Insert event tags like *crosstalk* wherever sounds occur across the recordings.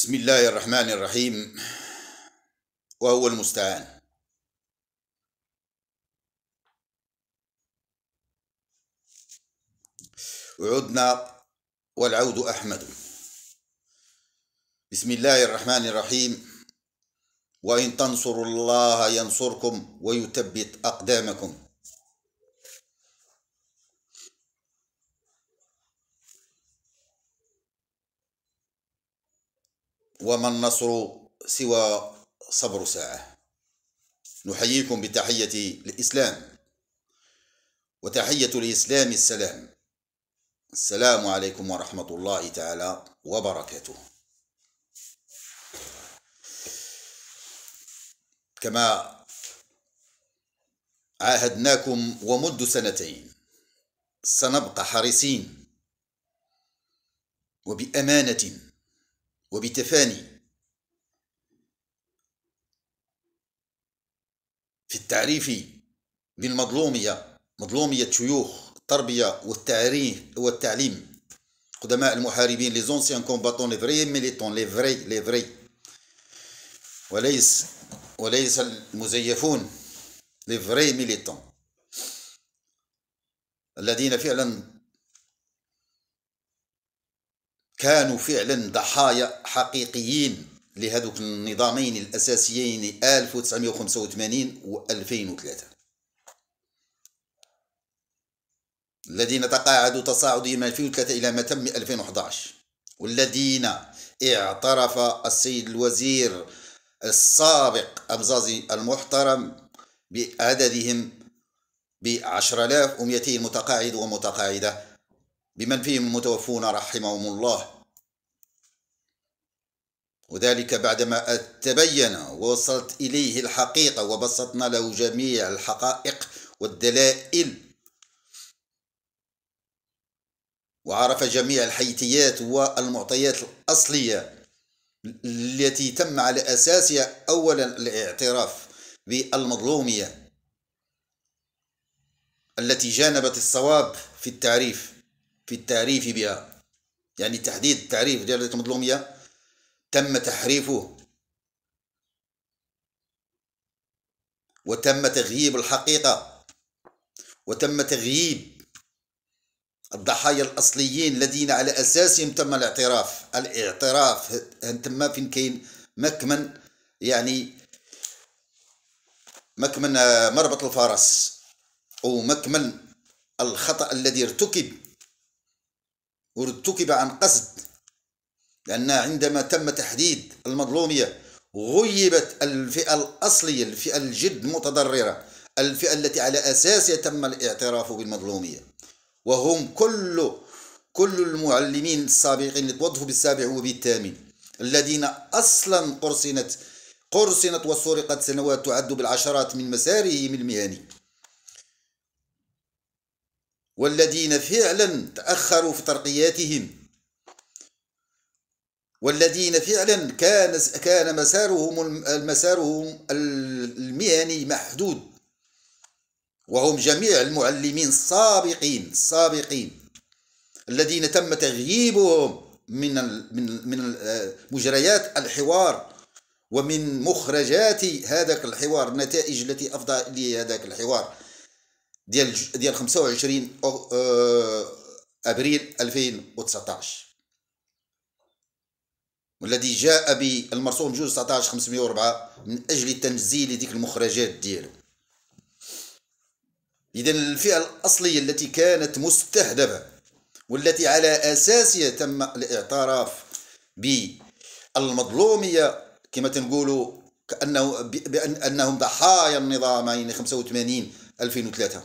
بسم الله الرحمن الرحيم وهو المستعان عدنا والعود أحمد بسم الله الرحمن الرحيم وإن تنصروا الله ينصركم ويثبت أقدامكم وما النصر سوى صبر ساعة نحييكم بتحية الإسلام وتحية الإسلام السلام السلام عليكم ورحمة الله تعالى وبركاته كما عاهدناكم ومد سنتين سنبقى حريصين وبأمانة وبتفاني في التعريف بالمظلومية مظلومية شيوخ التربية والتعريف والتعليم قدماء المحاربين لي زونسيان كومباتون لي فري ميليتون لي فري لي فري وليس وليس المزيفون لي فري ميليتون الذين فعلا كانوا فعلا ضحايا حقيقيين لهذوك النظامين الأساسيين 1985 و 2003 الذين تقاعدوا تصاعديا من 2003 إلى ما تم 2011 والذين اعترف السيد الوزير السابق أمزازي المحترم بعددهم ب 10200 متقاعد ومتقاعدة بمن فيهم المتوفون رحمهم الله وذلك بعدما تبين ووصلت إليه الحقيقة وبسطنا له جميع الحقائق والدلائل وعرف جميع الحيثيات والمعطيات الأصلية التي تم على أساسها أولا الاعتراف بالمظلومية التي جانبت الصواب في التعريف في التعريف بها يعني تحديد التعريف ديال المظلومية تم تحريفه وتم تغييب الحقيقة وتم تغييب الضحايا الأصليين الذين على أساسهم تم الاعتراف الاعتراف تم فين كاين مكمن يعني مكمن آه، مربط الفرس ومكمن مكمن الخطأ الذي ارتكب ارتكب عن قصد لأن عندما تم تحديد المظلومية غيبت الفئة الأصلية الفئة الجد متضررة الفئة التي على أساسها تم الاعتراف بالمظلومية وهم كل كل المعلمين السابقين اللي توظفوا بالسابع وبالثامن الذين أصلا قرصنت قرصنت وسرقت سنوات تعد بالعشرات من مسارهم المهني والذين فعلا تأخروا في ترقياتهم والذين فعلا كان كان مسارهم مسارهم المهني محدود وهم جميع المعلمين السابقين السابقين الذين تم تغييبهم من من من آه، مجريات الحوار ومن مخرجات هذاك الحوار النتائج التي افضى لهذاك الحوار ديال ديال 25 آه، ابريل 2019 والذي جاء بالمرسوم جوج 19 504 من اجل تنزيل ديك المخرجات ديالو اذا الفئه الاصليه التي كانت مستهدفه والتي على اساسها تم الاعتراف بالمظلوميه كما تنقولوا كانه بان انهم ضحايا النظامين 85 2003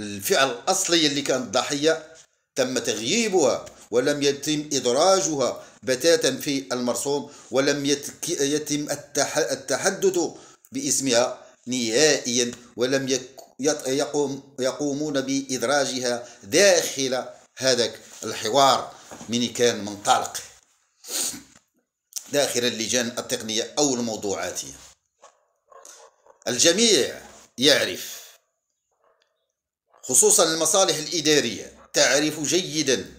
الفئة الأصلية اللي كانت ضحية تم تغييبها ولم يتم إدراجها بتاتا في المرسوم ولم يتم التحدث باسمها نهائيا ولم يقوم يقومون بإدراجها داخل هذاك الحوار من كان منطلق داخل اللجان التقنية أو الموضوعاتية الجميع يعرف خصوصا المصالح الإدارية تعرف جيدا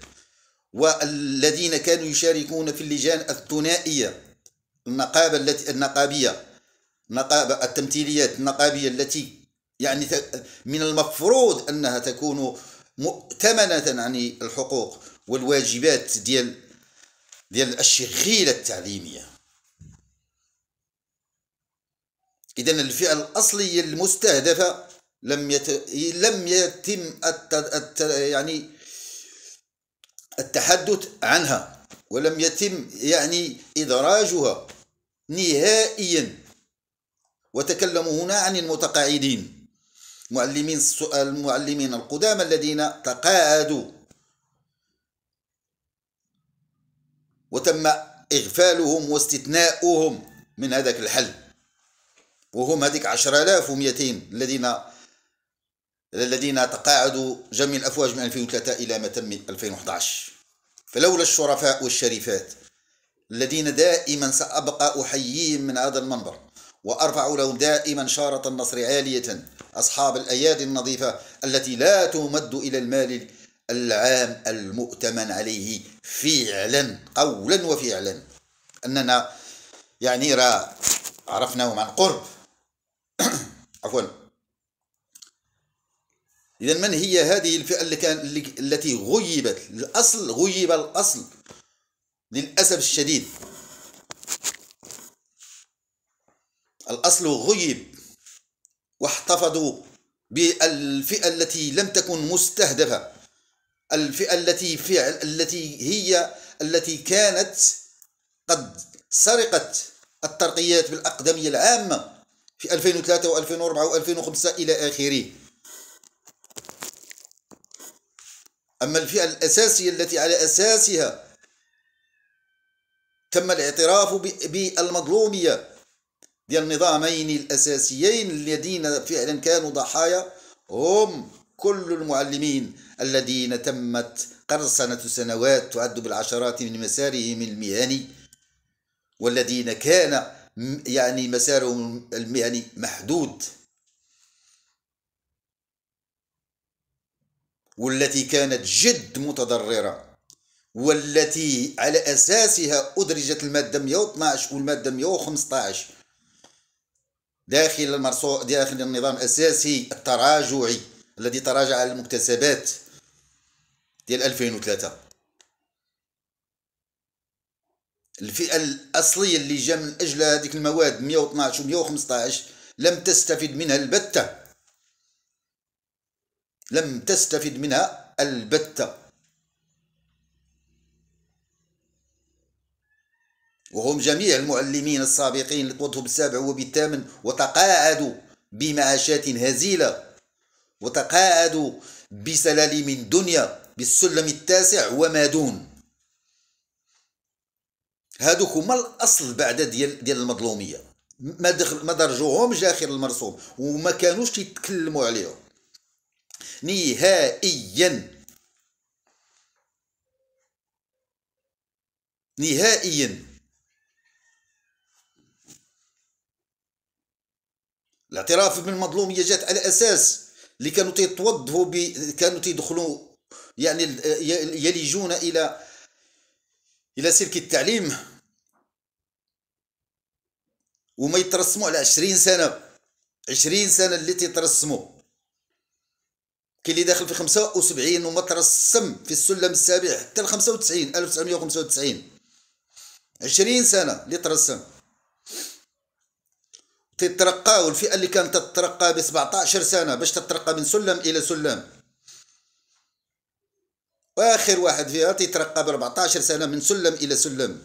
والذين كانوا يشاركون في اللجان الثنائية النقابة التي النقابية نقابة التمثيليات النقابية التي يعني من المفروض أنها تكون مؤتمنة عن الحقوق والواجبات ديال ديال الشغيلة التعليمية إذا الفئة الأصلية المستهدفة لم يت... لم يتم الت... الت... يعني التحدث عنها ولم يتم يعني إدراجها نهائيا وتكلموا هنا عن المتقاعدين معلمين المعلمين القدامى الذين تقاعدوا وتم إغفالهم واستثناؤهم من هذاك الحل وهم هذيك 10200 الذين الذين تقاعدوا جميع الأفواج من 2003 إلى ما تم 2011 فلولا الشرفاء والشريفات الذين دائما سأبقى أحييهم من هذا المنبر وأرفع لهم دائما شارة النصر عالية أصحاب الأيادي النظيفة التي لا تمد إلى المال العام المؤتمن عليه فعلا قولا وفعلا أننا يعني را عرفناهم عن قرب *coughs* عفوا إذا من هي هذه الفئة اللي كان التي غيبت الأصل غيب الأصل للأسف الشديد الأصل غيب واحتفظوا بالفئة التي لم تكن مستهدفة الفئة التي فعل التي هي التي كانت قد سرقت الترقيات بالأقدمية العامة في 2003 و2004 و2005 إلى آخره أما الفئة الأساسية التي على أساسها تم الاعتراف بالمظلومية ديال النظامين الأساسيين الذين فعلا كانوا ضحايا هم كل المعلمين الذين تمت قرصنة سنوات تعد بالعشرات من مسارهم المهني والذين كان يعني مسارهم المهني محدود والتي كانت جد متضررة والتي على أساسها أدرجت المادة 112 والمادة 115 داخل المرسو داخل النظام الأساسي التراجعي الذي تراجع على المكتسبات ديال 2003 الفئة الأصلية اللي جا من أجل هذيك المواد 112 و 115 لم تستفد منها البتة لم تستفد منها البتة وهم جميع المعلمين السابقين اللي توظفوا بالسابع وبالثامن وتقاعدوا بمعاشات هزيلة وتقاعدوا بسلالم الدنيا بالسلم التاسع وما دون هادوك هما الاصل بعد ديال ديال المظلوميه ما دخل ما درجوهمش اخر المرسوم وما كانوش يتكلموا عليهم نهائيا نهائيا الاعتراف بالمظلوميه جات على اساس اللي كانوا تيتوضوا ب... كانوا تيدخلوا يعني يلجون الى الى سلك التعليم وما يترسموا على 20 سنه 20 سنه اللي تيترسموا كاين اللي داخل في 75 ومترسم في السلم السابع حتى ل 95 1995 20 سنه اللي ترسم تترقى والفئه اللي كانت تترقى ب 17 سنه باش تترقى من سلم الى سلم واخر واحد فيها تترقى ب 14 سنه من سلم الى سلم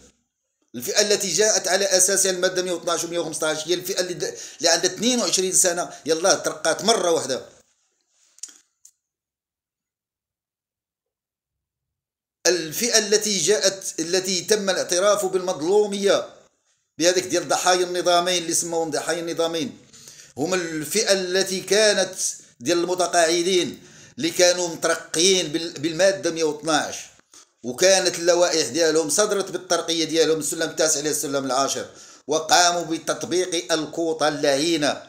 الفئه التي جاءت على اساسها الماده 112 و 115 هي الفئه اللي, اللي عندها 22 سنه يلا ترقات مره واحده الفئة التي جاءت التي تم الاعتراف بالمظلومية بهذيك ديال ضحايا النظامين اللي سموهم ضحايا النظامين هما الفئة التي كانت ديال المتقاعدين اللي كانوا مترقيين بالمادة 112 وكانت اللوائح ديالهم صدرت بالترقية ديالهم السلم التاسع إلى السلم العاشر وقاموا بتطبيق الكوطة اللعينة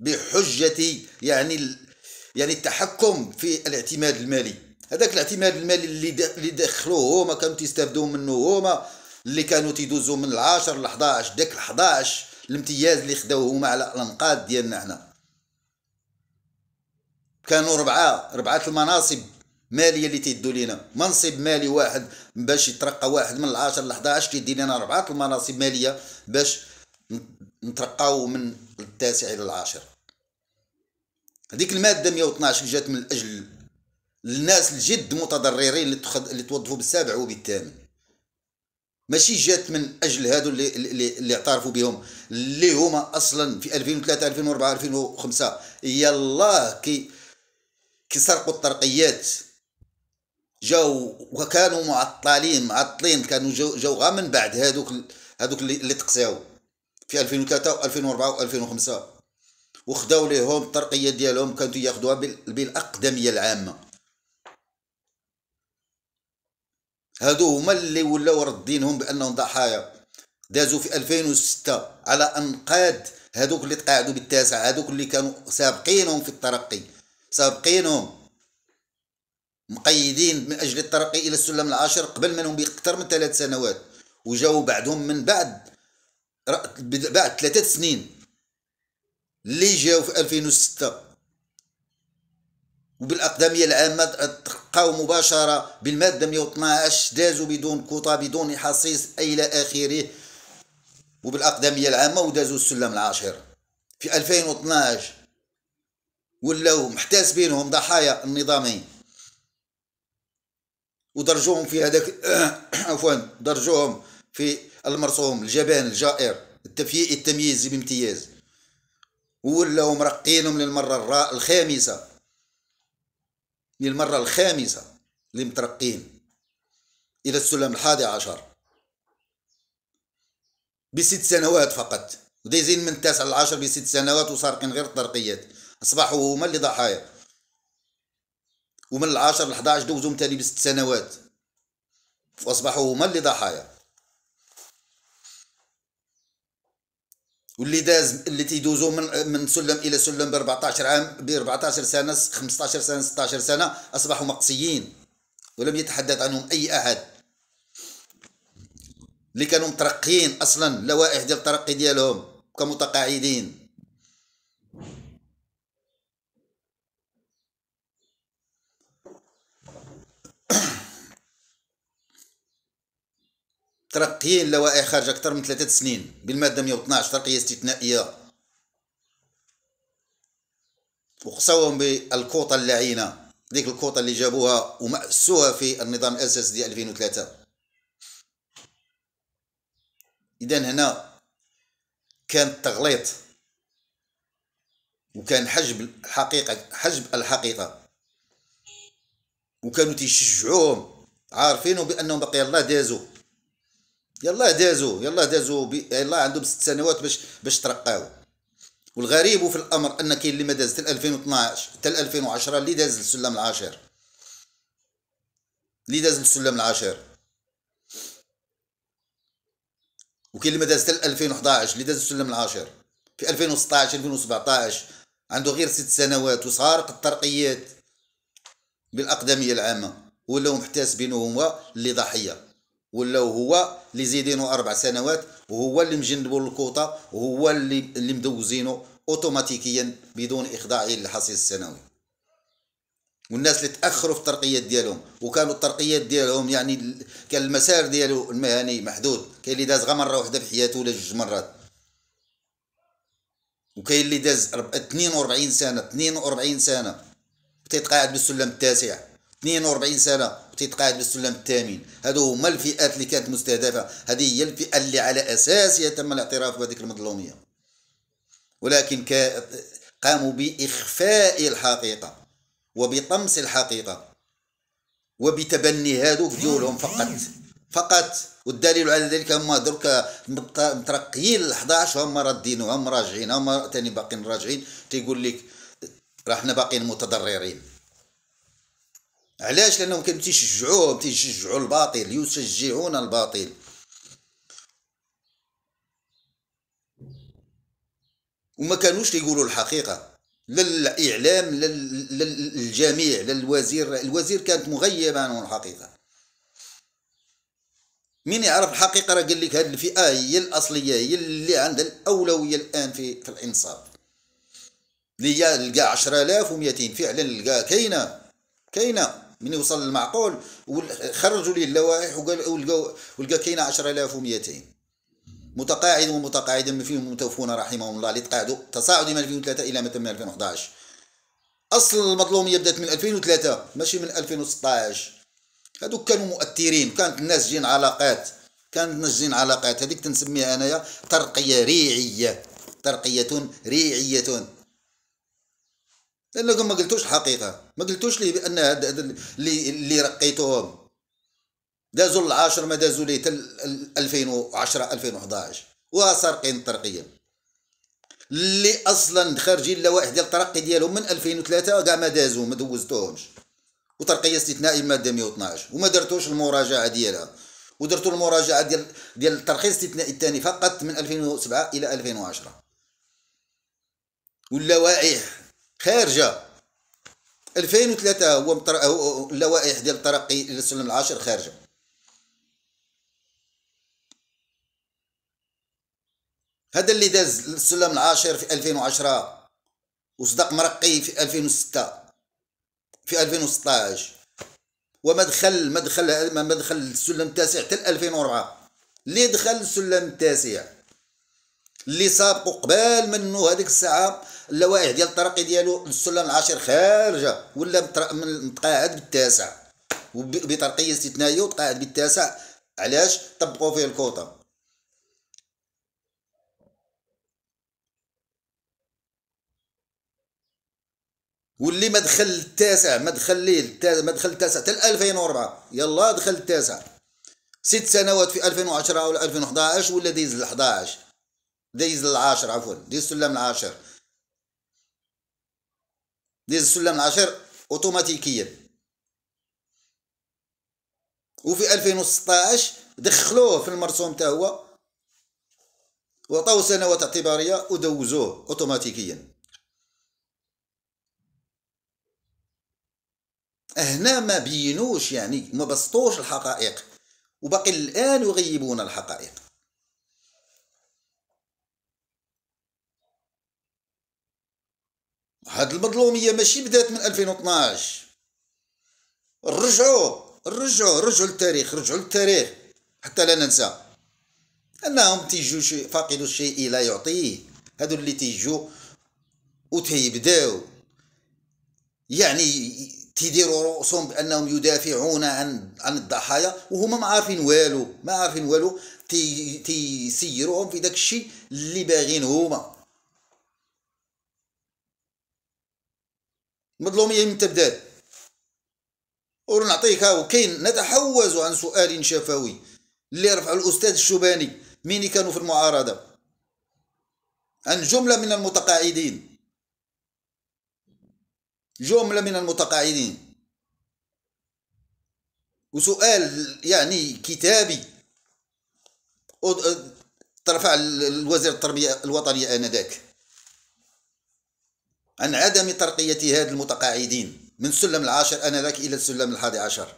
بحجة يعني يعني التحكم في الاعتماد المالي هذاك الاعتماد المالي اللي اللي دخلوه هما كانوا تيستافدوا منه هما اللي كانوا تيدوزوا من العشر ل 11 داك ال 11 الامتياز اللي خداوه هما على الانقاض ديالنا حنا كانوا ربعه ربعه المناصب ماليه اللي تيدو لينا منصب مالي واحد باش يترقى واحد من العشر ل 11 تيدي لنا ربعه المناصب ماليه باش نترقاو من التاسع الى العاشر هذيك الماده 112 جات من اجل للناس الجد متضررين اللي, تخد... اللي توظفوا بالسابع وبالثامن ماشي جات من اجل هادو اللي اللي, اللي اعترفوا بهم اللي هما اصلا في 2003 2004 2005 يلا كي كي سرقوا الطرقيات جاو وكانوا معطلين معطلين كانوا جاو, جاو غا من بعد هادوك هادوك اللي, اللي تقساو في 2003 و2004 و2005 وخداو ليهم الترقيه ديالهم كانوا ياخذوها بالاقدميه العامه هادو هما اللي ولاو ردينهم بانهم ضحايا دازوا في 2006 على انقاد هادوك اللي تقاعدوا بالتاسع هادوك اللي كانوا سابقينهم في الترقي سابقينهم مقيدين من اجل الترقي الى السلم العاشر قبل منهم باكثر من ثلاث سنوات وجاو بعدهم من بعد بعد ثلاثة سنين اللي جاو في 2006 وبالأقدمية العامة تقاو مباشرة بالمادة 112 دازوا بدون كوطة بدون حصيص إلى آخره وبالأقدمية العامة ودازوا السلم العاشر في 2012 ولاو محتسبينهم ضحايا النظامي ودرجوهم في هذاك *coughs* عفوا درجوهم في المرسوم الجبان الجائر التفيئ التمييز بامتياز ولاو مرقينهم للمرة الخامسة للمرة الخامسة لمترقين إلى السلم الحادي عشر بست سنوات فقط ودايزين من التاسع للعشر بست سنوات وسارقين غير الترقيات أصبحوا هما اللي ضحايا ومن العاشر ل دوزهم تاني بست سنوات وأصبحوا هما اللي ضحايا واللي داز اللي تيدوزو من من سلم الى سلم ب 14 عام ب 14 سنه 15 سنه 16 سنه اصبحوا مقصيين ولم يتحدث عنهم اي احد اللي كانوا مترقين اصلا لوائح ديال الترقي ديالهم كمتقاعدين ترقيين لوائح خارج أكثر من ثلاثة سنين بالمادة 112 ترقية استثنائية وقصوهم بالكوطة اللعينة ديك الكوطة اللي جابوها ومأسوها في النظام الأساسي ديال 2003 إذا هنا كان التغليط وكان حجب الحقيقة حجب الحقيقة وكانوا تيشجعوهم عارفين بأنهم بقي الله دازوا يلا دازو يلا دازو بي... يلا عندهم ست سنوات باش باش ترقاو والغريب في الامر ان كاين اللي ما داز حتى 2012 حتى 2010 اللي داز السلم العاشر اللي داز السلم العاشر وكاين اللي ما داز حتى 2011 اللي داز السلم العاشر في 2016 2017 عنده غير ست سنوات وصارق الترقيات بالاقدميه العامه ولاو محتاسبين هما اللي ضحيه ولاو هو اللي زيدينو اربع سنوات وهو اللي مجنبو الكوطه وهو اللي اللي مدوزينو اوتوماتيكيا بدون اخضاع للحصيل السنوي والناس اللي تاخروا في الترقيات ديالهم وكانوا الترقيات ديالهم يعني كان المسار ديالو المهني محدود كاين اللي داز غير مره وحده في حياته ولا جوج مرات وكاين اللي داز 42 سنه 42 سنه تيتقاعد بالسلم التاسع 42 سنه وتتقاعد بالسلم الثامن هادو هما الفئات اللي كانت مستهدفه هذه هي الفئه اللي على اساسها تم الاعتراف بهذيك المظلوميه ولكن قاموا باخفاء الحقيقه وبطمس الحقيقه وبتبني هادوك ديولهم فقط فقط والدليل على ذلك هما درك مترقيين ال 11 هما رادين وهم راجعين هما ثاني باقيين راجعين تيقول لك راه حنا باقيين متضررين علاش لانهم كانوا تيشجعوهم تيشجعوا الباطل يشجعون الباطل وما كانوش يقولوا الحقيقه لا الاعلام لا للجميع لا الوزير الوزير كانت مغيبه عن الحقيقه مين يعرف الحقيقه راه قال لك هذه الفئه هي الاصليه هي اللي عندها الاولويه الان في في الانصاب اللي هي لقى 10200 فعلا لقى كاينه كاينه من يوصل للمعقول خرجوا ليه اللوائح ولقوا ولقى كاينه 10200 متقاعد ومتقاعدا من فيهم متوفون رحمهم الله اللي تقاعدوا تصاعدي من 2003 الى ما تم 2011 اصل المظلوميه بدات من 2003 ماشي من 2016 هذوك كانوا مؤثرين كانت الناس جين علاقات كانت الناس جين علاقات هذيك تنسميها انايا ترقيه ريعيه ترقيه ريعيه لانكم ما قلتوش الحقيقه ما قلتوش لي بان هاد اللي اللي رقيتوهم دازوا العاشر ما دازوا ليه تل 2010 2011 وسارقين الترقيه اللي اصلا خارجين لوائح ديال الترقي ديالهم من 2003 كاع ما دازوا ما دوزتوهمش وترقيه استثنائيه الماده 112 وما درتوش المراجعه ديالها ودرتوا المراجعه ديال ديال الترخيص الاستثنائي الثاني فقط من 2007 الى 2010 واللوائح خارجه 2003 هو مطر... اللوائح ديال الترقي الى السلم العاشر خارجه هذا اللي داز السلم العاشر في 2010 وصدق مرقي في 2006 في 2016 ومدخل مدخل مدخل السلم التاسع حتى 2004 اللي دخل السلم التاسع اللي سابقوا قبال منه هذيك الساعه اللوائح ديال الترقي ديالو للسلم العاشر خارجه ولا متقاعد بالتاسع وبترقيه استثنائيه وتقاعد بالتاسع علاش طبقوا فيه الكوطه واللي ما دخل التاسع ما دخل ليه التاسع ما دخل التاسع حتى 2004 يلا دخل التاسع ست سنوات في 2010 ولا 2011 ولا دايز ال 11 دايز ال10 عفوا دايز السلم العاشر ديز السلم العاشر اوتوماتيكيا وفي 2016 دخلوه في المرسوم تا هو وعطاو سنوات اعتباريه ودوزوه اوتوماتيكيا هنا ما بينوش يعني ما بسطوش الحقائق وباقي الان يغيبون الحقائق هاد المظلوميه ماشي بدات من 2012 رجعوا رجعوا رجعوا للتاريخ رجعوا للتاريخ حتى لا ننسى انهم تيجوا فاقد الشيء لا يعطيه هادو اللي تيجوا وتيبداو يعني تيديروا رؤوسهم بانهم يدافعون عن عن الضحايا وهما ما عارفين والو ما عارفين والو تيسيروهم في داك الشيء اللي باغين هما مظلومية من تبدال ونعطيك هاو كاين نتحوز عن سؤال شفوي اللي رفع الأستاذ الشوباني مين كانوا في المعارضة عن جملة من المتقاعدين جملة من المتقاعدين وسؤال يعني كتابي ترفع الوزير التربية الوطنية آنذاك عن عدم ترقية هذا المتقاعدين من السلم العاشر آنذاك إلى السلم الحادي عشر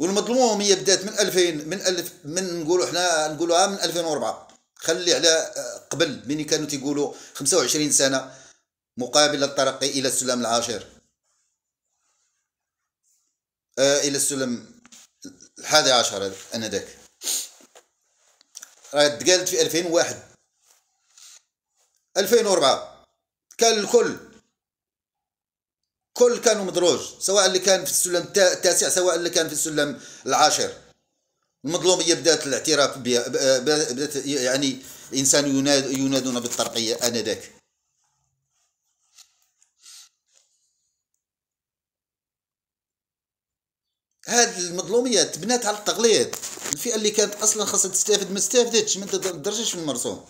والمظلوميه بدات من 2000 من الف من نقولوا حنا نقولوها من 2004 خلي على آه، قبل ملي كانوا تيقولوا 25 سنه مقابل الترقي الى السلم العاشر آه الى السلم الحادي عشر انذاك راه تقالت في 2001 2004 كان الكل كل كانوا مدروج سواء اللي كان في السلم التاسع سواء اللي كان في السلم العاشر المظلوميه بدات الاعتراف بها بدات يعني الانسان ينادون بالترقيه انذاك هذه المظلوميه تبنات على التغليظ الفئه اللي كانت اصلا خاصها تستافد ما استافدتش ما تدرجش في المرسوم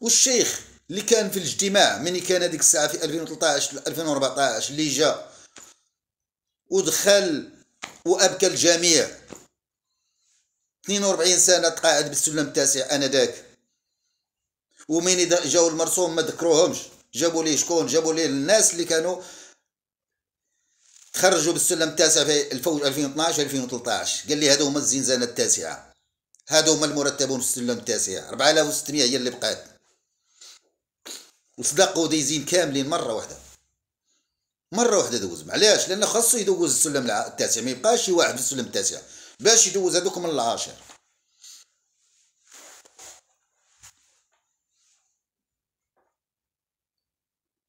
والشيخ اللي كان في الاجتماع مني كان هذيك الساعه في 2013 2014 اللي جا ودخل وابكى الجميع 42 سنه تقاعد بالسلم التاسع انذاك ومين جاو المرسوم ما ذكروهمش جابوا ليه شكون جابوا ليه الناس اللي كانوا تخرجوا بالسلم التاسع في الفوج 2012 2013 قال لي هادو هما الزنزانه التاسعه هادو هما المرتبون في السلم التاسع 4600 هي اللي بقات وصدقوا دايزين كاملين مره واحده مره واحده دوزهم علاش لانه خاصو يدوز السلم التاسع ما يبقاش شي واحد في السلم التاسع باش يدوز هذوك من العاشر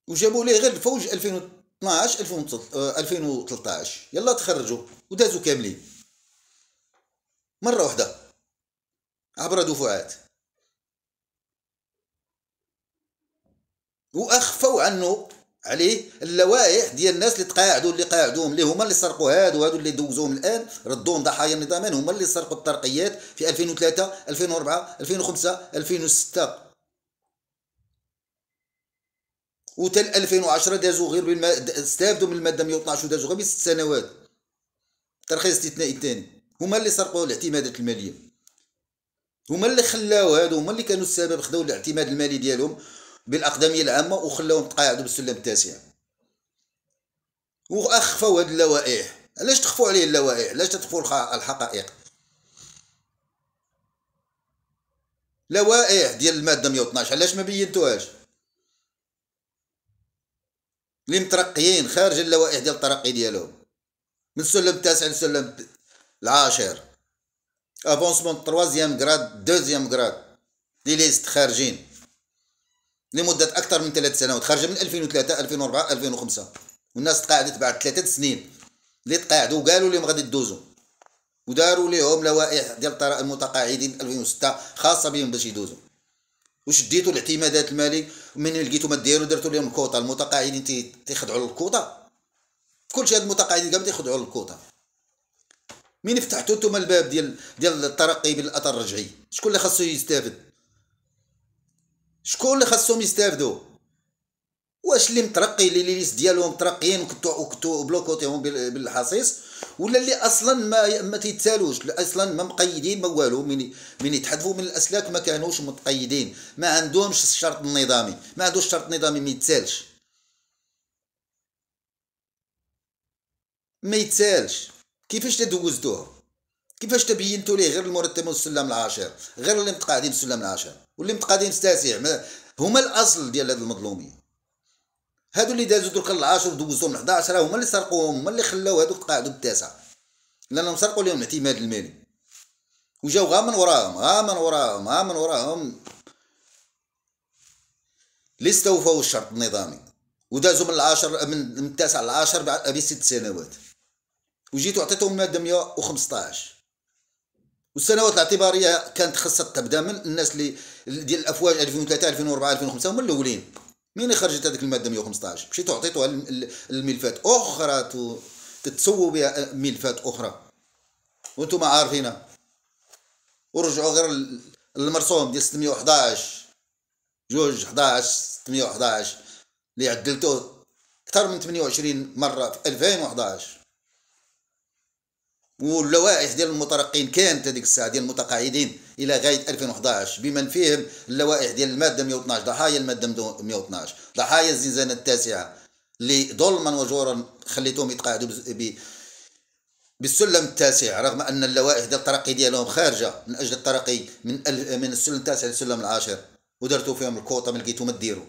وجابوا ليه غير الفوج 2000 12 2013 آه، يلا تخرجوا ودازوا كاملين مرة واحدة عبر دفعات واخفوا عنه عليه اللوائح ديال الناس اللي تقاعدوا اللي قاعدوهم اللي هما اللي سرقوا هادو هادو اللي دوزوهم الان ردوهم ضحايا النظامين هما اللي سرقوا الترقيات في 2003 2004 2005 2006 وتل 2010 دازو غير بالما استافدوا من الماده 112 دازو غير بست سنوات ترخيص استثنائي الثاني هما اللي سرقوا الاعتمادات الماليه هما اللي خلاو هادو هما اللي كانوا السبب خداو الاعتماد المالي ديالهم بالاقدميه العامه وخلاوهم تقاعدوا بالسلم التاسع واخفوا هاد اللوائح علاش تخفوا عليه اللوائح علاش تخفوا الحقائق لوائح ديال الماده 112 علاش ما بينتوهاش اللي مترقيين خارج اللوائح ديال الترقي ديالهم من السلم التاسع للسلم العاشر افونسمون تروازيام كراد دوزيام كراد لي ليست خارجين لمدة أكثر من ثلاث سنوات خارجة من 2003 2004 2005 والناس تقاعدت بعد ثلاثة سنين اللي تقاعدوا وقالوا لهم غادي تدوزوا وداروا لهم لوائح ديال المتقاعدين 2006 خاصة بهم باش يدوزوا وشديتوا الاعتمادات المالي ومن لقيتو ما ديروا درتوا لهم الكوطه المتقاعدين تيخدعوا الكوطه كلشي هاد المتقاعدين كامل تيخدعوا الكوطه مين فتحتوا نتوما الباب ديال ديال الترقي بالاثر الرجعي شكون اللي خاصو يستافد شكون اللي خاصهم يستافدوا واش اللي مترقي اللي ليست ديالهم مترقيين وكنتو وكنتو بلوكوتيهم بالحصيص ولا اللي اصلا ما ما تيتسالوش اصلا ما مقيدين ما والو من من يتحذفوا من الاسلاك ما كانوش متقيدين ما عندهمش الشرط النظامي ما عندوش الشرط النظامي ما يتسالش ما يتسالش كيفاش تدوزتوه كيفاش تبينتوا ليه غير المرتب والسلم العاشر غير اللي متقاعدين السلم العاشر واللي متقاعدين التاسع هما الاصل ديال هذا المظلوميه هادو اللي دازو درك العاشر دوزو ل11 هما اللي سرقوهم هما اللي خلاو هادوك قاعدو بالتاسع لانهم سرقوا لهم الاعتماد المالي وجاو غا من وراهم غا من وراهم غا من وراهم اللي استوفوا الشرط النظامي ودازو من العاشر من التاسع للعاشر بعد بست سنوات وجيتو عطيتهم ماده 115 والسنوات الاعتباريه كانت خاصها تبدا من الناس اللي ديال الافواج 2003 2004 2005 هما الاولين مين خرجت هذيك الماده 115 مشيت عطيتوها لملفات اخرى تتسووا بها ملفات اخرى وانتم عارفينها ورجعوا غير المرسوم ديال 611 جوج 11 611 اللي عدلتوه اكثر من 28 مره في 2011 واللوائح ديال المترقين كانت هذيك الساعه ديال المتقاعدين الى غايه 2011 بمن فيهم اللوائح ديال الماده 112 ضحايا الماده 112 ضحايا الزنزانه التاسعه اللي ظلما وجورا خليتهم يتقاعدوا بالسلم التاسع رغم ان اللوائح ديال الترقي ديالهم خارجه من اجل الترقي من من السلم التاسع للسلم العاشر ودرتو فيهم الكوطه ما لقيتو ما ديروا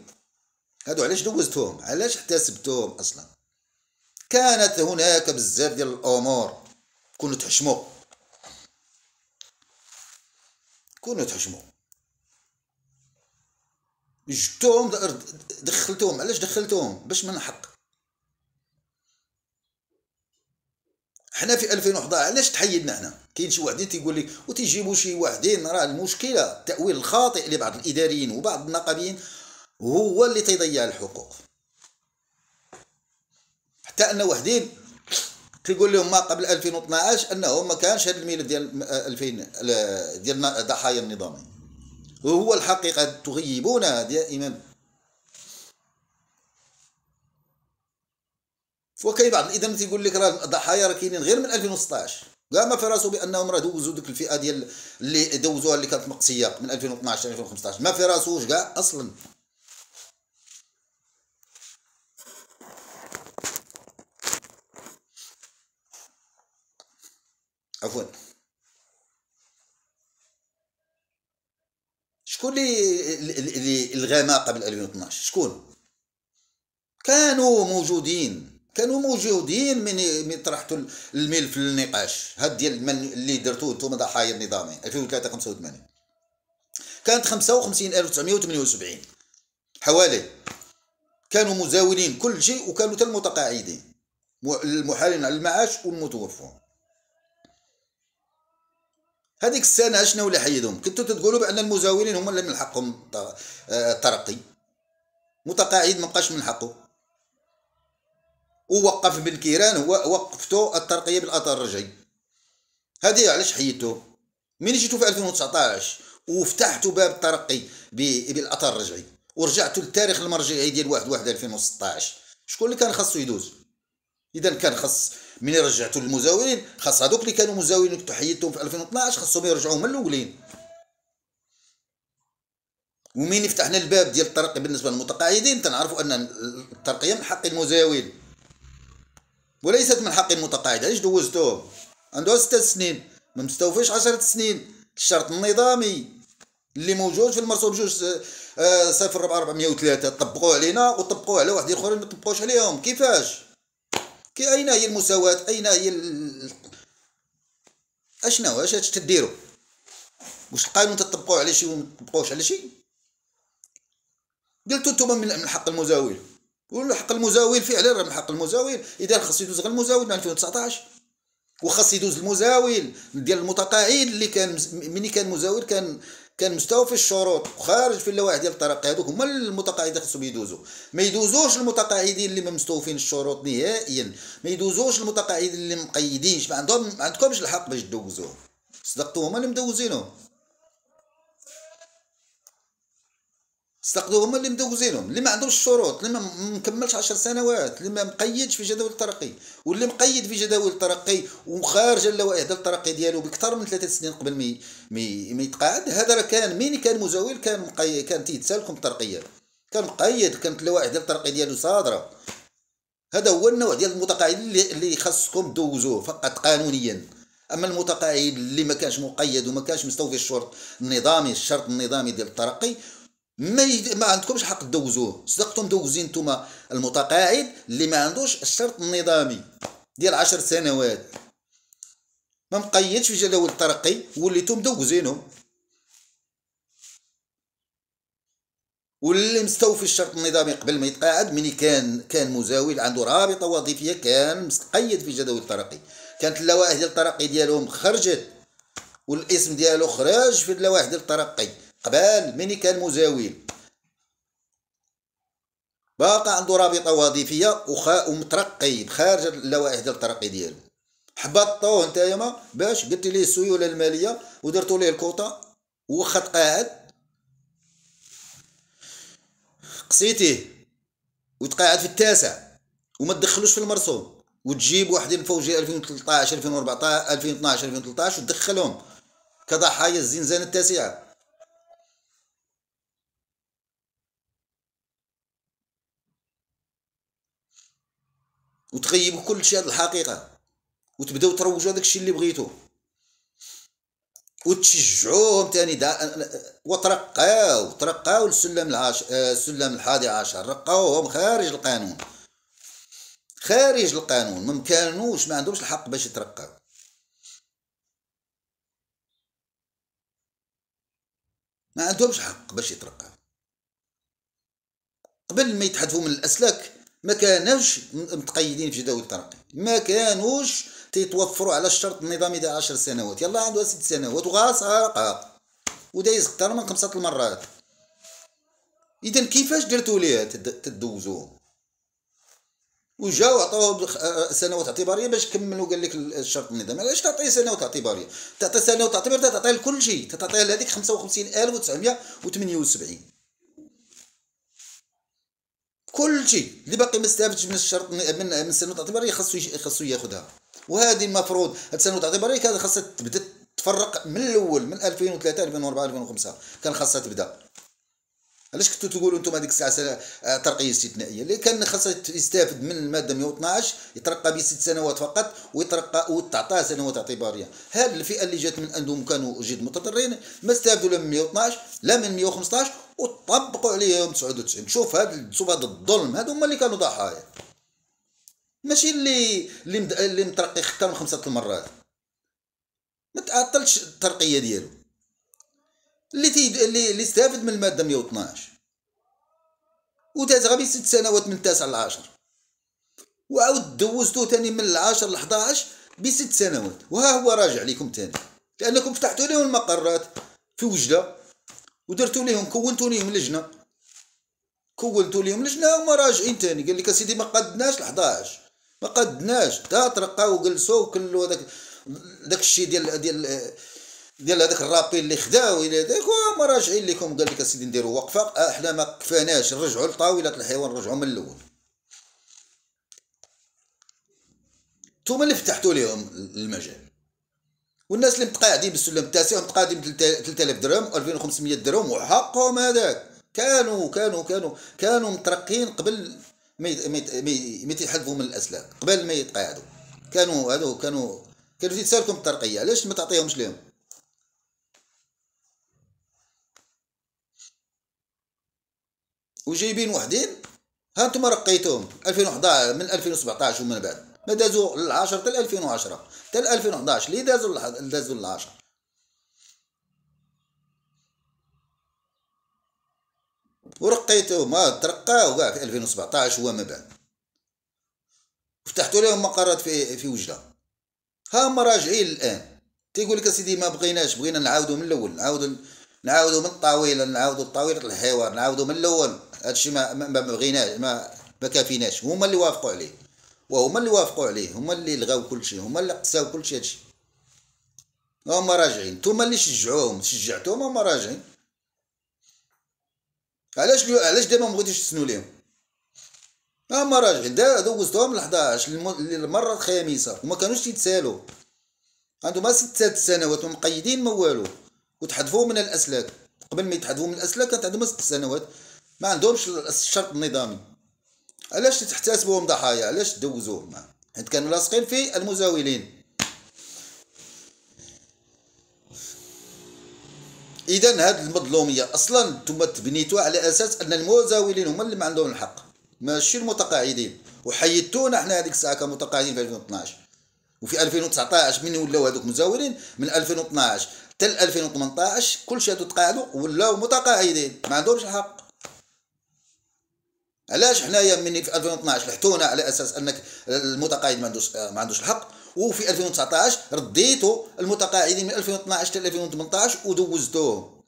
هادو علاش دوزتوهم علاش احتسبتوهم اصلا كانت هناك بزاف ديال الامور كونوا تحشموا كونوا تحشموا جبتوهم دخلتوهم علاش دخلتوهم باش من حق حنا في 2011 علاش تحيدنا حنا كاين شي واحدين تيقول لك وتيجيبوا شي واحدين راه المشكله التاويل الخاطئ لبعض الاداريين وبعض النقابيين هو اللي تيضيع الحقوق حتى ان واحدين كيقول لهم ما قبل 2012 انه ما كانش هذا الملف ديال 2000 آه، ديال ضحايا النظام وهو الحقيقه تغيبون دائما وكاين بعض اذا تيقول لك راه الضحايا راه كاينين غير من 2016 قام ما في راسو بانهم راه دوزوا ديك الفئه ديال اللي دوزوها اللي كانت مقصيه من 2012 2015 ما في راسوش كاع اصلا عفوا شكون اللي الغاما قبل 2012 شكون كانوا موجودين كانوا موجودين من من طرحتوا الملف للنقاش هاد ديال اللي درتوه انتم ضحايا النظامين 2003 85 كانت 55978 حوالي كانوا مزاولين كل شيء وكانوا تا المتقاعدين المحالين على المعاش والمتوفون هذيك السنه شنو اللي حيدهم كنتوا تقولوا بان المزاولين هما اللي من حقهم آه، الترقي متقاعد ما بقاش من حقه ووقف بن كيران هو وقفتو الترقيه بالاثر الرجعي هذه علاش حيدتو من جيتو في 2019 وفتحتوا باب الترقي بالاثر الرجعي ورجعتوا للتاريخ المرجعي ديال 1 1 2016 شكون اللي كان خاصو يدوز اذا كان خاص من رجعتو للمزاولين خاص هذوك اللي كانوا مزاولين تحيدتهم في 2012 خاصهم يرجعوهم من الاولين ومين فتحنا الباب ديال الترقي بالنسبه للمتقاعدين تنعرفوا ان الترقيه من حق المزاول وليست من حق المتقاعد علاش دوزتوه عنده ست سنين ما مستوفيش 10 سنين الشرط النظامي اللي موجود في المرسوم جوج آه، آه، صفر 403 طبقوه علينا وطبقوه على واحد اخرين ما طبقوش عليهم كيفاش كي أين هي المساواة أين هي ال... أشنو أش تديروا واش القانون تطبقوه على شي وما تطبقوش على شي قلتو نتوما من حق المزاول قول حق المزاول فعلا راه من حق المزاول اذا خاص يدوز غير المزاول من 2019 وخاص يدوز المزاول ديال المتقاعد اللي كان ملي كان مزاول كان كان مستوفي الشروط وخارج في اللوائح ديال الطريق هذوك هما المتقاعدين خصهم يدوزوا ما يدوزوش المتقاعدين اللي ما مستوفين الشروط نهائيا ما يدوزوش المتقاعدين اللي مقيدينش ما عندهم ما عندكمش الحق باش تدوزوه صدقتوا هما اللي مدوزينهم استقدوا هما اللي مدوزينهم اللي ما عندهمش الشروط اللي ما مكملش 10 سنوات اللي ما مقيدش في جداول الترقي واللي مقيد في جداول الترقي وخارج اللوائح ديال الترقي ديالو باكثر من ثلاثة سنين قبل مي مي, يتقاعد هذا راه كان مين كان مزاول كان مقيد كان تيتسالكم الترقيه كان مقيد كانت اللوائح ديال الترقي ديالو صادره هذا هو النوع ديال المتقاعد اللي, اللي خاصكم دوزوه فقط قانونيا اما المتقاعد اللي ما كانش مقيد وما كانش مستوفي الشرط النظامي الشرط النظامي ديال الترقي ما يد... ما عندكمش حق تدوزوه صدقتم دوزين نتوما المتقاعد اللي ما عندوش الشرط النظامي ديال عشر سنوات ما مقيدش في جدول الترقي وليتو مدوزينو واللي مستوفي الشرط النظامي قبل ما يتقاعد ملي كان كان مزاول عنده رابطه وظيفيه كان مقيد في جدول الترقي كانت اللوائح ديال الترقي ديالهم خرجت والاسم ديالو خرج في اللوائح ديال الترقي قبل مني كان مزاول باقى عنده رابطه وظيفيه وخا ومترقي خارج اللوائح ديال الترقي ديالو حبطوه نتايا ما باش قلت ليه السيوله الماليه ودرتو ليه الكوطا وخا تقاعد قسيتيه وتقاعد في التاسع وما تدخلوش في المرسوم وتجيب واحد من فوجي 2013 2014 2012 2013 وتدخلهم كضحايا الزنزانه التاسعه وتغيب كل شيء هذه الحقيقه وتبداو تروجوا هذاك الشيء اللي بغيتو وتشجعوهم ثاني وترقاو ترقاو السلم العاش السلم آه، الحادي عشر رقاوهم خارج القانون خارج القانون ما مكانوش ما عندهمش الحق باش يترقاو ما عندهمش حق باش يترقاو قبل ما يتحذفوا من الاسلاك ما كانوش متقيدين في جداول الترقي ما كانوش تيتوفروا على الشرط النظامي ديال 10 سنوات يلا عنده ست سنوات وغاص عرقها ودايز اكثر من خمسة المرات اذا كيفاش درتو ليها تدوزو وجاو عطاوه آه، سنوات اعتباريه باش كملوا قال لك الشرط النظامي علاش تعطيه سنوات اعتباريه تعطي سنوات اعتباريه تعطيه لكل شيء تعطيه لهذيك 55978 كل شيء اللي باقي ما استافدش من الشرط من من السنوات الاعتباريه خاصو خاصو ياخذها وهذه المفروض هذه السنوات الاعتباريه كانت خاصها تبدا تفرق من الاول من 2003 2004 2005 كان خاصها تبدا علاش كنتو تقولوا انتم هذيك الساعه آه، ترقيه استثنائيه اللي كان خاصه يستافد من الماده 112 يترقى بست سنوات فقط ويترقى وتعطى سنوات اعتباريه هل الفئه اللي جات من عندهم كانوا جد متضررين ما استافدوا لا من 112 لا من 115 وطبقوا عليهم 99 شوف هذا شوف هذا الظلم هذو هما اللي كانوا ضحايا ماشي اللي اللي مترقي اكثر من خمسه المرات ما تعطلش الترقيه ديالو اللي تي اللي اللي استفاد من الماده 112 وداز غبي ست سنوات من التاسع للعاشر وعاود دوزتو ثاني من العاشر ل 11 بست سنوات وها هو راجع لكم ثاني لانكم فتحتوا لهم المقرات في وجده ودرتوا لهم كونتوا لهم لجنه كونتوا لهم لجنه وما راجعين ثاني قال لك اسيدي ما قدناش ل 11 ما قدناش تا ترقاو وجلسوا وكلوا هذاك داك الشيء ديال ديال ديال ديال هذاك الرابي اللي خداو الى ذاك وهما راجعين لكم قال لك اسيدي نديروا وقفه احنا آه، ما كفاناش نرجعوا لطاوله الحيوان نرجعوا من الاول نتوما اللي فتحتوا لهم المجال والناس اللي متقاعدين بالسلم التاسع متقاعدين ب 3000 درهم 2500 درهم وحقهم هذاك كانوا كانوا كانوا كانوا مترقين قبل ما ما يتحذفوا من الاسلاك قبل ما يتقاعدوا كانوا هذو كانوا كانوا تيتسالكم الترقيه علاش ما تعطيهمش لهم وجايبين وحدين ها انتم رقيتوهم 2011 من 2017 ومن بعد ما دازوا ل 10 حتى 2010 حتى 2011 اللي دازوا دازوا ل 10 ورقيتوهم ها ترقاو كاع في 2017 وما بعد فتحتوا لهم مقرات في في وجده ها هما راجعين الان تيقول لك سيدي ما بغيناش بغينا نعاودوا من الاول نعاودوا نعاودوا من الطاوله نعاودوا طاوله الحوار نعاودوا من الاول هادشي ما ما بغيناش ما ما كافيناش هما اللي وافقوا عليه وهما اللي وافقوا عليه هما اللي لغاو كلشي هما اللي قساو كلشي هادشي هما راجعين نتوما اللي شجعوهم شجعتوهم هما راجعين علاش علاش دابا ما بغيتوش تسنوا لهم هما راجعين دوزتوهم ل 11 للمره الخامسه وما كانوش تيتسالوا عندهم ست سنوات ومقيدين ما والو وتحذفوه من الاسلاك قبل ما يتحذفوا من الاسلاك كانت عندهم ست سنوات ما عندهمش الشرط النظامي علاش تحتسبوهم ضحايا علاش تدوزوهم حيت كانوا لاصقين في المزاولين اذا هاد المظلوميه اصلا ثم تبنيتوا على اساس ان المزاولين هما اللي ما عندهم الحق ماشي المتقاعدين وحيدتونا حنا هذيك الساعه كمتقاعدين في 2012 وفي 2019 من ولاو هذوك مزاولين من 2012 حتى 2018 كلشي هادو تقاعدوا ولاو متقاعدين ما عندهمش الحق علاش حنايا من في 2012 لحتونا على اساس انك المتقاعد ما عندوش ما عندوش الحق وفي 2019 رديتوا المتقاعدين من 2012 حتى 2018 ودوزتوهم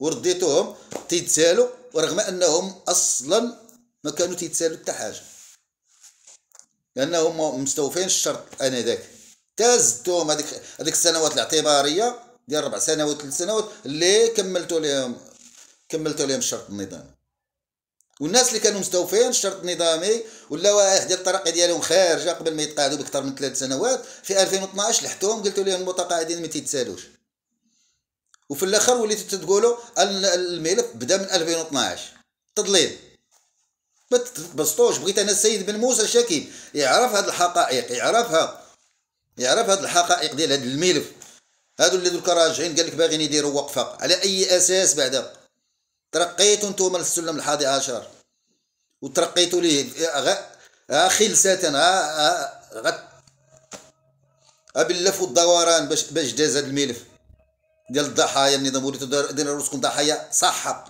ورديتوهم تيتسالوا ورغم انهم اصلا ما كانوا تيتسالوا حتى حاجه لانهم مستوفين الشرط انذاك تازتوهم هذيك هذيك السنوات الاعتباريه ديال ربع سنوات ثلاث سنوات اللي كملتوا لهم كملتوا لهم الشرط النظامي والناس اللي كانوا مستوفين الشرط النظامي واللوائح ديال الترقي ديالهم خارجه قبل ما يتقاعدوا باكثر من ثلاث سنوات في 2012 لحتهم قلتوا لهم المتقاعدين ما تيتسالوش وفي الاخر وليتوا تقولوا الملف بدا من 2012 تضليل ما تبسطوش بغيت انا السيد بن موسى شاكيب يعرف هاد الحقائق يعرفها يعرف هاد الحقائق ديال هاد الملف هادو اللي دوكا راجعين قال لك باغيين يديروا وقفه على اي اساس بعدا ترقيتوا نتوما للسلم الحادي عشر وترقيتوا ليه غا خلسة غا باللف والدوران باش باش داز هذا الملف ديال الضحايا النظام وليتو دايرين راسكم ضحايا صحة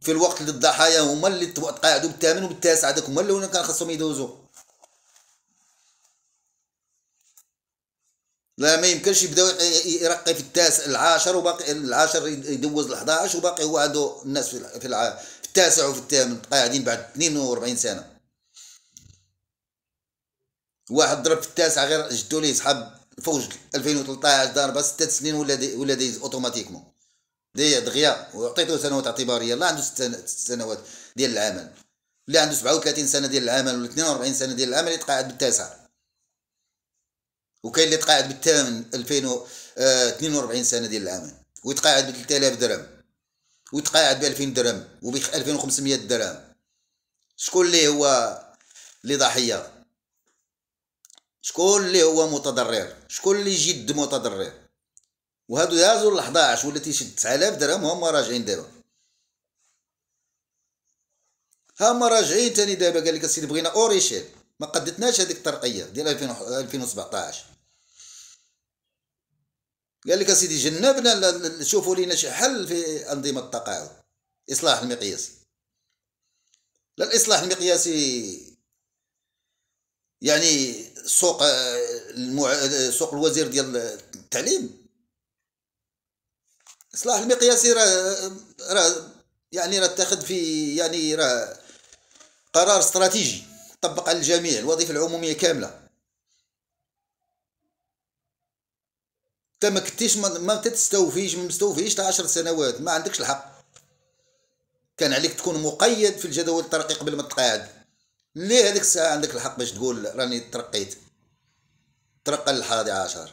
في الوقت اللي الضحايا هما اللي تقاعدوا بالثامن وبالتاسع هذاك هما اللي كان خاصهم يدوزوا لا ما يمكنش يبداو يرقي في التاسع العاشر وباقي العاشر يدوز ال 11 وباقي هو عنده الناس في في التاسع وفي الثامن قاعدين بعد 42 سنه واحد ضرب في التاسع غير جدو ليه صحاب فوج 2013 ضاربه ست سنين ولا دي ولا دايز اوتوماتيكمون دي دغيا وعطيته سنوات اعتباريه اللي عنده ست سنوات ديال العمل اللي عنده 37 سنه ديال العمل ولا 42 سنه ديال العمل يتقاعد بالتاسع وكاين اللي تقاعد بالثمن 2042 آه، سنه ديال العمل ويتقاعد ب 3000 درهم ويتقاعد ب 2000 درهم وب 2500 درهم شكون اللي هو اللي ضحيه شكون اللي هو متضرر شكون اللي جد متضرر وهادو هازو ال 11 ولا تيشد 9000 درهم هما راجعين دابا هما راجعين تاني دابا قال لك السيد بغينا اوريشيل ما قدتناش هذيك الترقيه ديال 2017 قال لك سيدي جنبنا شوفوا لينا شي حل في أنظمة التقاعد إصلاح المقياس لا الإصلاح المقياسي يعني سوق آه، المع... آه، سوق الوزير ديال التعليم اصلاح المقياسي راه را يعني راه اتخذ في يعني راه قرار استراتيجي طبق على الجميع الوظيفة العمومية كاملة ما كنتيش ما تستوفيش ما مستوفيش تاع 10 سنوات ما عندكش الحق كان عليك تكون مقيد في الجدول الترقي قبل ما تقاعد ليه هذيك الساعه عندك الحق باش تقول راني ترقيت ترقى للحادي عشر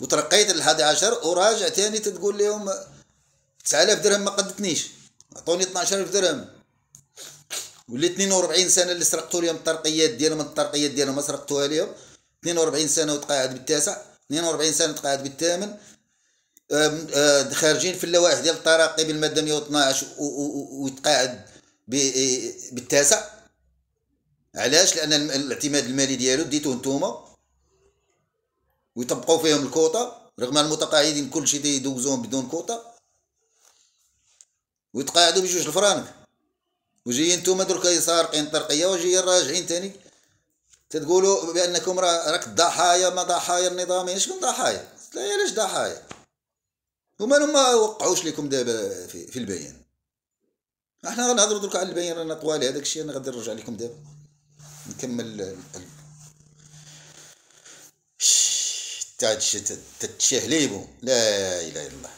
وترقيت للحادي عشر وراجع تاني تقول لهم 9000 درهم ما قدتنيش عطوني 12000 درهم ولا 42 سنه اللي سرقتو لهم الطرقيات ديالهم الطرقيات ديالهم ما سرقتوها لهم 42 سنه وتقاعد بالتاسع 42 سنه تقاعد بالثامن أه، خارجين في اللوائح ديال التراقي بالماده 112 ويتقاعد إيه، بالتاسع علاش لان الاعتماد المالي ديالو ديتوه نتوما ويطبقوا فيهم الكوطه رغم المتقاعدين كلشي تيدوزوهم بدون كوطه ويتقاعدوا بجوج الفرانك وجايين نتوما دروك سارقين طرقيه وجايين راجعين تاني تتقولوا بانكم راك ضحايا ما ضحايا النظامين شكون ضحايا لا علاش ضحايا هما ما وقعوش لكم دابا في, في البيان احنا غنهضروا دروك على البيان رانا طوالي هذاك الشيء انا غادي نرجع لكم دابا نكمل تتشهليبو لا اله الا الله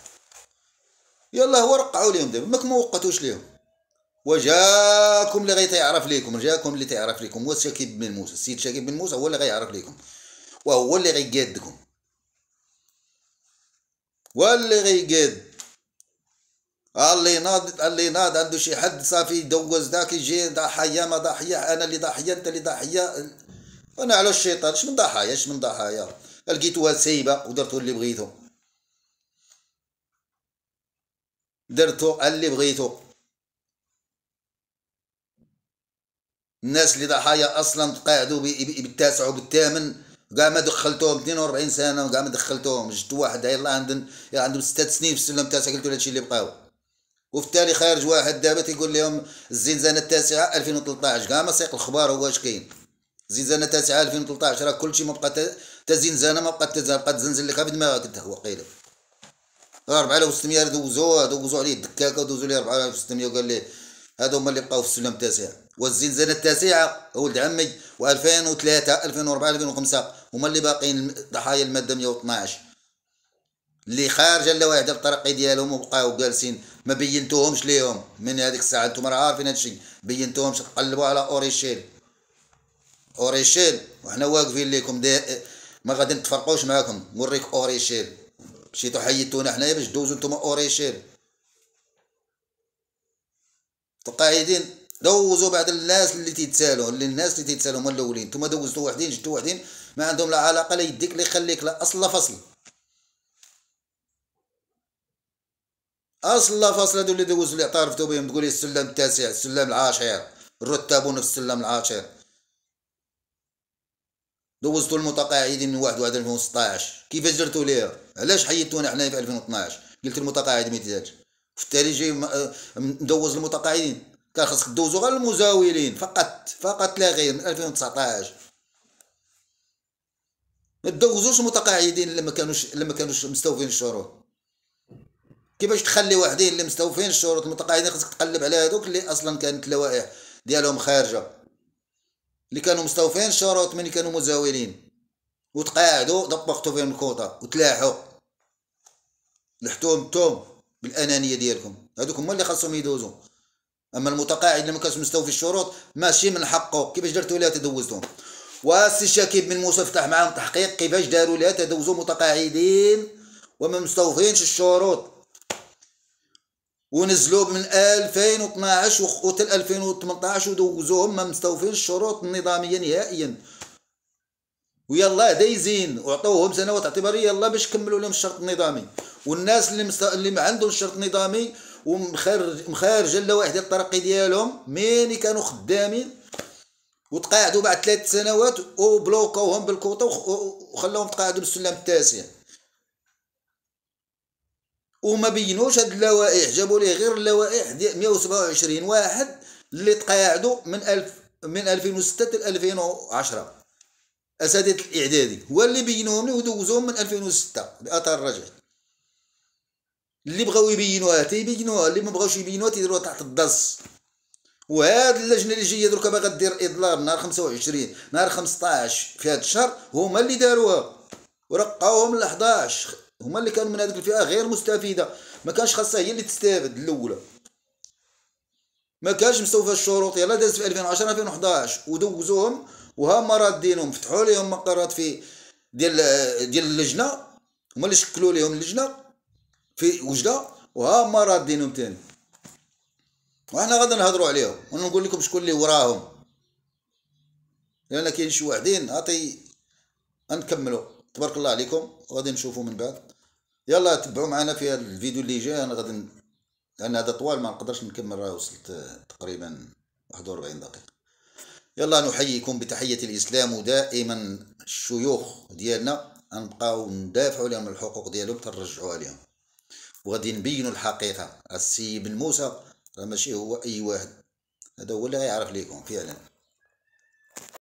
يلا هو رقعوا لهم دابا ماك ما وقتوش لهم وجاكم اللي غيتعرف ليكم جاكم اللي تعرف ليكم هو شاكيب بن موسى السيد شاكيب بن موسى هو اللي غيعرف ليكم وهو اللي غيقادكم واللي غيقاد اللي ناض اللي ناض عنده شي حد صافي دوز داك يجي ضحيه ما ضحيه انا اللي ضحيه انت اللي ضحيه انا على الشيطان اش من ضحايا اش من ضحايا لقيتوها سايبه ودرتو اللي بغيتو درتو اللي بغيتو الناس اللي ضحايا اصلا تقاعدوا بالتاسع وبالثامن كاع ما دخلتهم 42 سنه كاع ما دخلتهم جد واحد هاي الله عندهم عندهم ست سنين في السلم التاسع قلت له هادشي اللي بقاو وفي التالي خارج واحد دابا تيقول لهم الزنزانه التاسعه 2013 كاع ما سيق الخبار هو اش كاين الزنزانه التاسعه 2013 راه كلشي ما بقى تا زنزانه ما بقى تا زنزانه بقى تزنزن لك في دماغك انت هو قيلب 4600 دوزوها دوزو عليه الدكاكه ودوزو عليه 4600 وقال ليه هادو هما اللي بقاو في السلم التاسع والزنزانة التاسعة ولد عمي و2003 2004 2005 هما اللي باقيين ضحايا المادة 112 اللي خارج واحد الترقي ديالهم وبقاو جالسين ما بينتوهمش ليهم من هذيك الساعة انتم راه عارفين هادشي بينتوهمش قلبوا على اوريشيل اوريشيل وحنا واقفين ليكم ما غادي نتفرقوش معاكم نوريك اوريشيل مشيتو حيدتونا حنايا باش دوزو نتوما اوريشيل فقاعدين دوزوا بعد الناس اللي تيتسالوا اللي الناس اللي تيتسالوا هما الاولين نتوما دوزتوا وحدين جبتوا وحدين ما عندهم لا علاقه لا يديك لا يخليك لا اصل لا فصل اصل لا فصل هادو اللي دوزوا اللي اعترفتوا بهم تقولي السلم التاسع السلم العاشر الرتابون في السلم العاشر دوزتوا المتقاعدين من واحد 2016 كيفاش درتوا ليها علاش حيدتونا حنايا في 2012 قلت المتقاعد ما يتزادش في التالي جاي آه، مدوز المتقاعدين كان خاصك دوزو غير المزاولين فقط فقط لا غير من 2019 ما دوزوش المتقاعدين اللي ما كانوش اللي ما كانوش مستوفين الشروط كيفاش تخلي واحدين اللي مستوفين الشروط المتقاعدين خاصك تقلب على هذوك اللي اصلا كانت اللوائح ديالهم خارجه اللي كانوا مستوفين الشروط ملي كانوا مزاولين وتقاعدوا دبقتو فيهم الكوطه وتلاحوا لحتوهم توم بالانانيه ديالكم هذوك هما اللي خاصهم يدوزوا اما المتقاعد اللي ما كانش مستوفي الشروط ماشي من حقه كيفاش درتوا لا تدوزتهم والسي شاكيب من موسى فتح معاهم تحقيق كيفاش داروا لا تدوزوا متقاعدين وما مستوفينش الشروط ونزلوا من 2012 وحتى 2018 ودوزوهم ما مستوفينش الشروط النظاميه نهائيا ويلا دايزين وعطوهم سنوات اعتباريه يلا باش كملوا لهم الشرط النظامي والناس اللي مست... اللي ما عندهم شرط نظامي ومخارج مخارجه لوائح ديال الترقي ديالهم مين كانوا خدامين وتقاعدوا بعد ثلاث سنوات وبلوكوهم بالكوطه وخ... وخلاوهم تقاعدوا بالسلم التاسع وما بينوش هاد اللوائح جابوا ليه غير اللوائح ديال 127 واحد اللي تقاعدوا من ألف من 2006 ل 2010 اساتذه الاعدادي هو اللي بينوهم لي ودوزوهم من 2006 باثار الرجعي اللي بغاو يبينوها تيبينوها اللي ما بغاوش يبينوها تيديروها تحت الدرس وهاد اللجنه اللي جايه دروكا باغا دير اضلال نهار 25 نهار 15 في هاد الشهر هما اللي داروها ورقاوهم ل 11 هما اللي كانوا من هذيك الفئه غير مستفيده ما كانش خاصها هي اللي تستافد الاولى ما كانش مستوفى الشروط يلا داز في 2010 2011 ودوزوهم وهما رادينهم فتحوا ليهم مقرات في ديال ديال اللجنه هما اللي شكلوا ليهم اللجنه في وجده وها هما راه دينهم تاني وحنا غادي نهضروا عليهم ونقول لكم شكون اللي وراهم لان كاين شي واحدين عطي نكملوا تبارك الله عليكم غادي نشوفوا من بعد يلا تبعوا معنا في هذا الفيديو اللي جاي انا غادي لان هذا طوال ما نقدرش نكمل راه وصلت آه، تقريبا 41 دقيقه يلا نحييكم بتحيه الاسلام ودائما الشيوخ ديالنا غنبقاو ندافعوا لهم الحقوق ديالهم ترجعوها لهم وغادي نبينوا الحقيقه السيد بن موسى راه ماشي هو اي واحد هذا هو اللي غيعرف ليكم فعلا